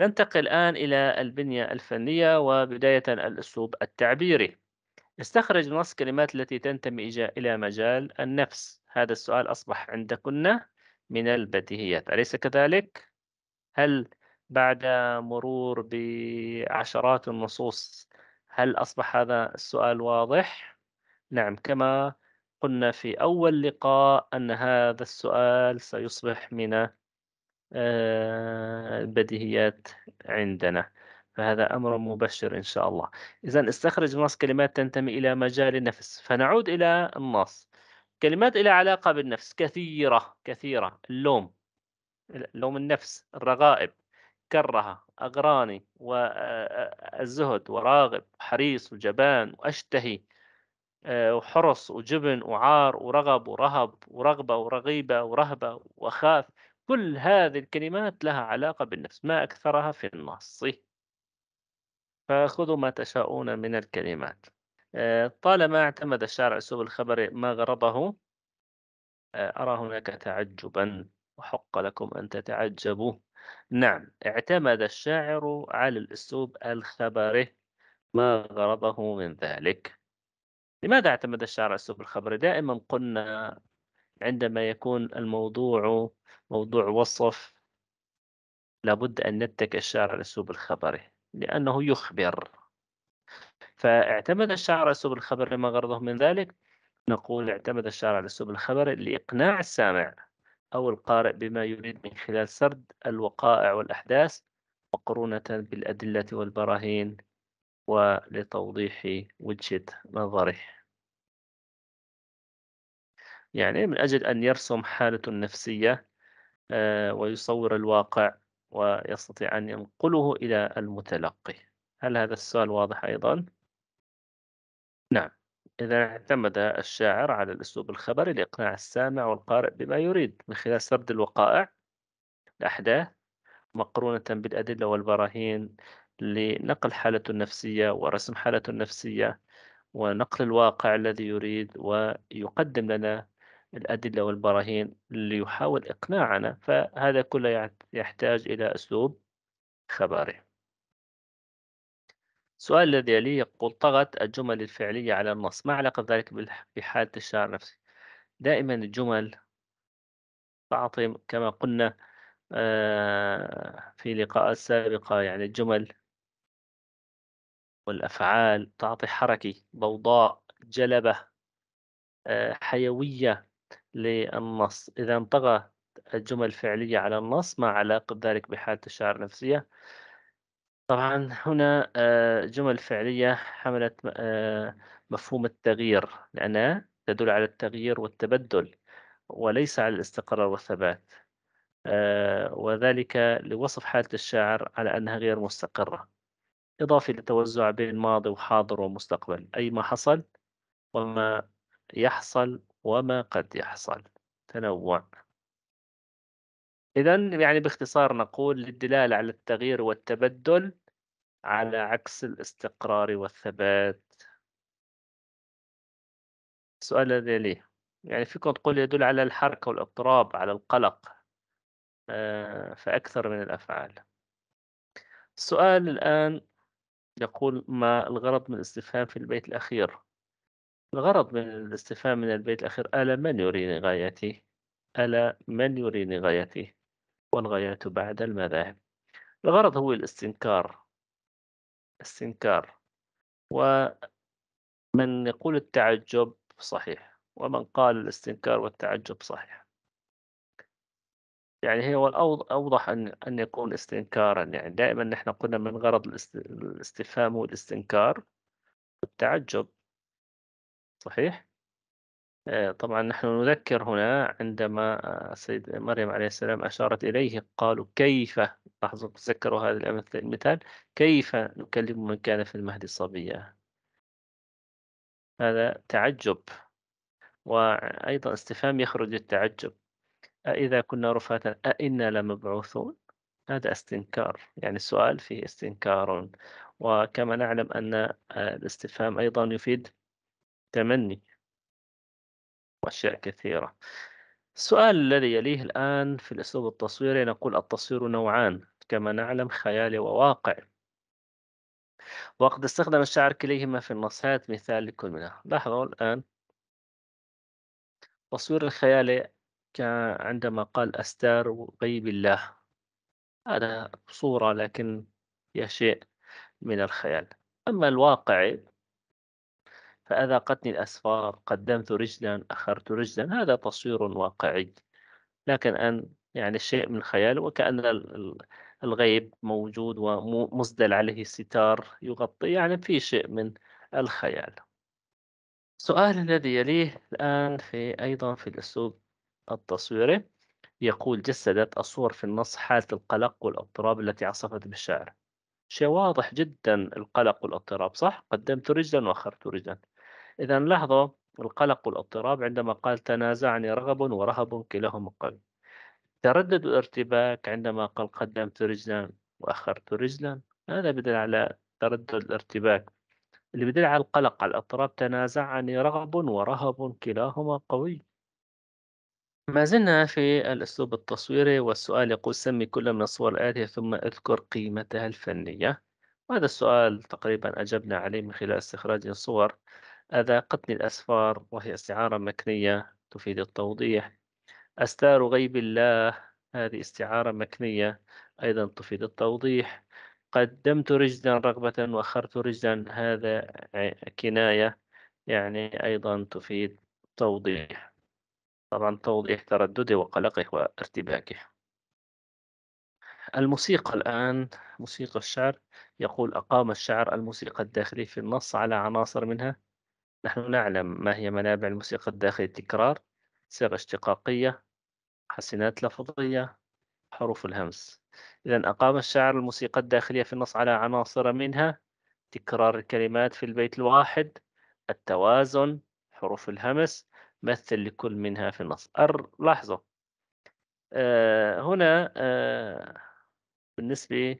ننتقل الآن إلى البنية الفنية وبداية الأسلوب التعبيري استخرج نص كلمات التي تنتمي إلى مجال النفس هذا السؤال أصبح عندكن من البديهيات أليس كذلك؟ هل بعد مرور بعشرات النصوص هل أصبح هذا السؤال واضح؟ نعم كما قلنا في أول لقاء أن هذا السؤال سيصبح من البديهيات آه، عندنا فهذا أمر مبشر إن شاء الله إذا استخرج النص كلمات تنتمي إلى مجال النفس فنعود إلى النص كلمات إلى علاقة بالنفس كثيرة كثيرة اللوم لوم النفس الرغائب كره أغراني والزهد آه، وراغب حريص وجبان وأشتهي آه، وحرص وجبن وعار ورغب ورهب ورغبة ورغيبة ورهبة وأخاف كل هذه الكلمات لها علاقة بالنفس ما أكثرها في النص فخذوا ما تشاءون من الكلمات آه، طالما اعتمد الشارع أسلوب الخبر ما غرضه آه، أرى هناك تعجبا وحق لكم أن تتعجبوا نعم اعتمد الشاعر على الأسلوب الخبري ما غرضه من ذلك لماذا اعتمد الشاعر على الأسلوب الخبري دائما قلنا عندما يكون الموضوع موضوع وصف لابد أن نتك الشعر على الأسلوب الخبري لأنه يخبر فاعتمد الشعر على الأسلوب الخبر لما غرضه من ذلك نقول اعتمد الشعر على الأسلوب الخبري لإقناع السامع أو القارئ بما يريد من خلال سرد الوقائع والأحداث مقرونة بالأدلة والبراهين ولتوضيح وجهة نظره يعني من أجل أن يرسم حالته النفسية آه، ويصور الواقع ويستطيع أن ينقله إلى المتلقي هل هذا السؤال واضح أيضا؟ نعم إذا اعتمد الشاعر على الأسلوب الخبري لإقناع السامع والقارئ بما يريد من خلال سرد الوقائع الأحداث مقرونة بالأدلة والبراهين لنقل حالته النفسية ورسم حالته النفسية ونقل الواقع الذي يريد ويقدم لنا الأدلة والبراهين ليحاول إقناعنا فهذا كله يحتاج إلى أسلوب خبري السؤال الذي يليه يقول طغت الجمل الفعلية على النص ما علاقة ذلك بحالة الشعر نفسه دائما الجمل تعطي كما قلنا آه، في لقاءات سابقة يعني الجمل والأفعال تعطي حركة ضوضاء جلبة آه، حيوية للنص إذا انطغى الجمل الفعلية على النص ما علاقة ذلك بحالة الشاعر النفسية طبعا هنا آه، جمل فعلية حملت آه، مفهوم التغيير لأنها تدل على التغيير والتبدل وليس على الاستقرار والثبات آه، وذلك لوصف حالة الشاعر على أنها غير مستقرة إضافة للتوزع بين ماضي وحاضر ومستقبل أي ما حصل وما يحصل وما قد يحصل تنوع إذا يعني باختصار نقول للدلالة على التغيير والتبدل على عكس الاستقرار والثبات السؤال الذي ليه يعني فيكم تقول يدل على الحركة والاضطراب على القلق آه، فأكثر من الأفعال السؤال الآن يقول ما الغرض من الاستفهام في البيت الأخير الغرض من الاستفهام من البيت الأخير ألا من يريني غايتي ألا من يريني غايتي والغايات بعد المذاهب الغرض هو الاستنكار استنكار ومن يقول التعجب صحيح ومن قال الاستنكار والتعجب صحيح يعني هي أوضح أن أن يكون استنكارا يعني دائما نحن قلنا من غرض الاستفهام هو الاستنكار والتعجب صحيح؟ آه، طبعا نحن نذكر هنا عندما آه، سيد مريم عليه السلام أشارت إليه قالوا كيف لاحظوا تذكروا هذا المثال كيف نكلم من كان في المهد صبيا هذا تعجب وأيضا استفهام يخرج التعجب أإذا كنا رفاتا أإنا لمبعوثون هذا استنكار يعني السؤال فيه استنكار وكما نعلم أن آه، الاستفهام أيضا يفيد تمني وأشياء كثيرة السؤال الذي يليه الآن في الأسلوب التصويري نقول التصوير نوعان كما نعلم خيالي وواقعي وقد استخدم الشاعر كليهما في النصات مثال لكل منها لاحظوا الآن التصوير الخيالي عندما قال أستار غيب الله هذا صورة لكن هي شيء من الخيال أما الواقعي فأذاقتني الأسفار قدمت رجلا أخرت رجلا هذا تصوير واقعي لكن أن يعني الشيء من الخيال وكأن الغيب موجود ومسدل عليه ستار يغطي يعني في شيء من الخيال سؤال الذي يليه الآن في أيضا في الأسلوب التصويري يقول جسدت الصور في النص حالة القلق والاضطراب التي عصفت بالشعر شيء واضح جدا القلق والاضطراب صح؟ قدمت رجلا وأخرت رجلا إذا لاحظوا القلق والاضطراب عندما قال تنازعني رغب ورهب كلاهما قوي تردد الارتباك عندما قال قدمت رجلا وأخرت رجلا هذا بدل على تردد الارتباك اللي بدل على القلق على الاضطراب تنازعني رغب ورهب كلاهما قوي ما زلنا في الأسلوب التصويري والسؤال يقول سمي كل من الصور الآتية ثم اذكر قيمتها الفنية وهذا السؤال تقريبا أجبنا عليه من خلال استخراج الصور أذاقتني الأسفار وهي استعارة مكنية تفيد التوضيح أستار غيب الله هذه استعارة مكنية أيضا تفيد التوضيح قدمت رجلا رغبة وأخرت رجلا هذا كناية يعني أيضا تفيد توضيح طبعا توضيح تردده وقلقه وارتباكه الموسيقى الآن موسيقى الشعر يقول أقام الشعر الموسيقى الداخلية في النص على عناصر منها نحن نعلم ما هي منابع الموسيقى الداخلية التكرار صيغ اشتقاقية حسنات لفظية حروف الهمس إذا أقام الشاعر الموسيقى الداخلية في النص على عناصر منها تكرار الكلمات في البيت الواحد التوازن حروف الهمس مثل لكل منها في النص أر... لاحظوا أه هنا أه بالنسبة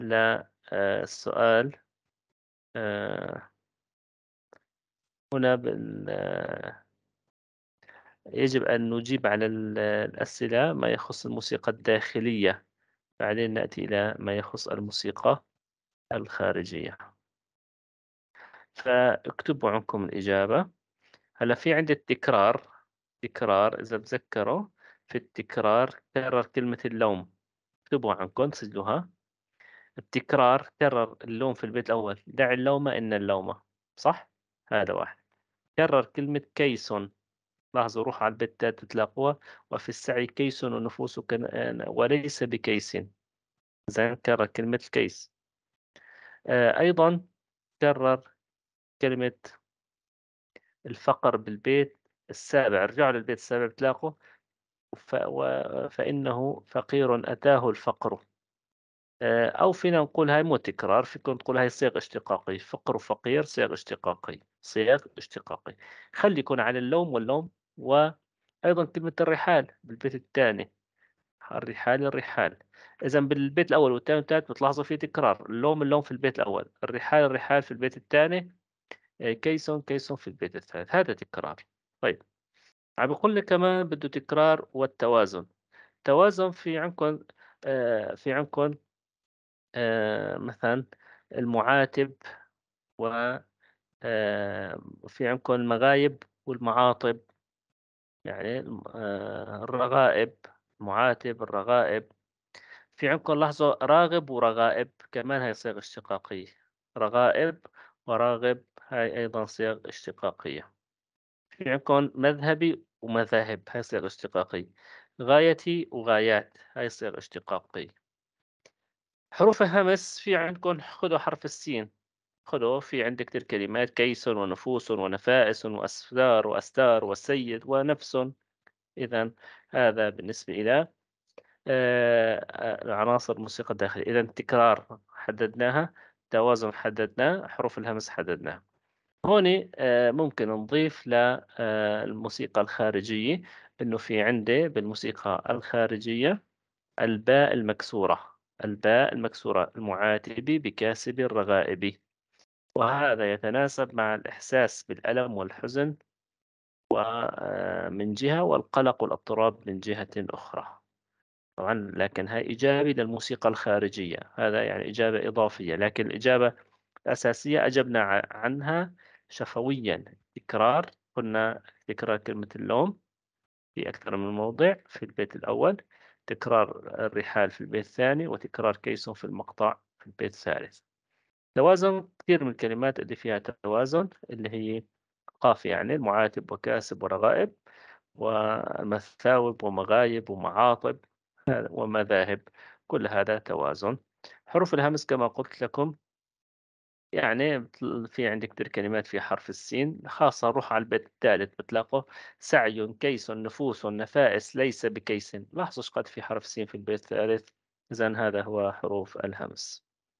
للسؤال أه هنا بال يجب أن نجيب على الأسئلة ما يخص الموسيقى الداخلية بعدين نأتي إلى ما يخص الموسيقى الخارجية فاكتبوا عنكم الإجابة هلا في عند التكرار تكرار إذا تذكروا في التكرار كرر كلمة اللوم اكتبوا عنكم سجلوها التكرار كرر اللوم في البيت الأول دع اللومة إن اللومة صح؟ هذا واحد كرر كلمة كيسون لاحظوا روح على البتات تتلاقوها وفي السعي كيس ونفوس آه، وليس بكيس زين كرر كلمة الكيس آه، أيضا كرر كلمة الفقر بالبيت السابع رجعوا للبيت السابع بتلاقوا فإنه فقير أتاه الفقر آه، أو فينا نقول هاي مو تكرار فيكم تقول هاي صيغ اشتقاقي فقر وفقير صيغ اشتقاقي صيغ اشتقاقي خلي يكون على اللوم واللوم وأيضا كلمة الرحال بالبيت الثاني الرحال الرحال إذا بالبيت الأول والثاني والثالث بتلاحظوا في تكرار اللوم اللوم في البيت الأول الرحال الرحال في البيت الثاني كيس آه، كيس في البيت الثالث هذا تكرار طيب عم بقول لك كمان بده تكرار والتوازن توازن في عندكم آه، في عندكم آه، مثلا المعاتب و آه، في عندكم المغايب والمعاطب يعني آه، الرغائب معاتب الرغائب في عندكم لحظة راغب ورغائب كمان هي صيغ اشتقاقية رغائب وراغب هاي أيضا صيغ اشتقاقية في عندكم مذهبي ومذاهب هاي صيغ اشتقاقية غايتي وغايات هاي صيغ اشتقاقية حروف الهمس في عندكم خذوا حرف السين خذوا في عندك كثير كلمات كيس ونفوس ونفائس وأسفار وأستار وسيد ونفس إذا هذا بالنسبة إلى العناصر آه، آه، الموسيقى الداخلية إذا تكرار حددناها توازن حددناه حروف الهمس حددناه هون آه، ممكن نضيف للموسيقى الخارجية إنه في عندي بالموسيقى الخارجية الباء المكسورة الباء المكسورة المعاتب بكاسب الرغائب وهذا يتناسب مع الإحساس بالألم والحزن آه، من جهة والقلق والاضطراب من جهة أخرى طبعا لكن هاي إجابة للموسيقى الخارجية هذا يعني إجابة إضافية لكن الإجابة الأساسية أجبنا عنها شفويا تكرار قلنا تكرار كلمة اللوم في أكثر من موضع في البيت الأول تكرار الرحال في البيت الثاني وتكرار كيسون في المقطع في البيت الثالث توازن كثير من الكلمات اللي فيها توازن اللي هي قاف يعني المعاتب وكاسب ورغائب ومثاوب ومغايب ومعاطب ومذاهب كل هذا توازن حروف الهمس كما قلت لكم يعني في عندك كثير كلمات في حرف السين خاصة روح على البيت الثالث بتلاقوه سعي كيس نفوس نفائس ليس بكيس لاحظوا قد في حرف السين في البيت الثالث إذا هذا هو حروف الهمس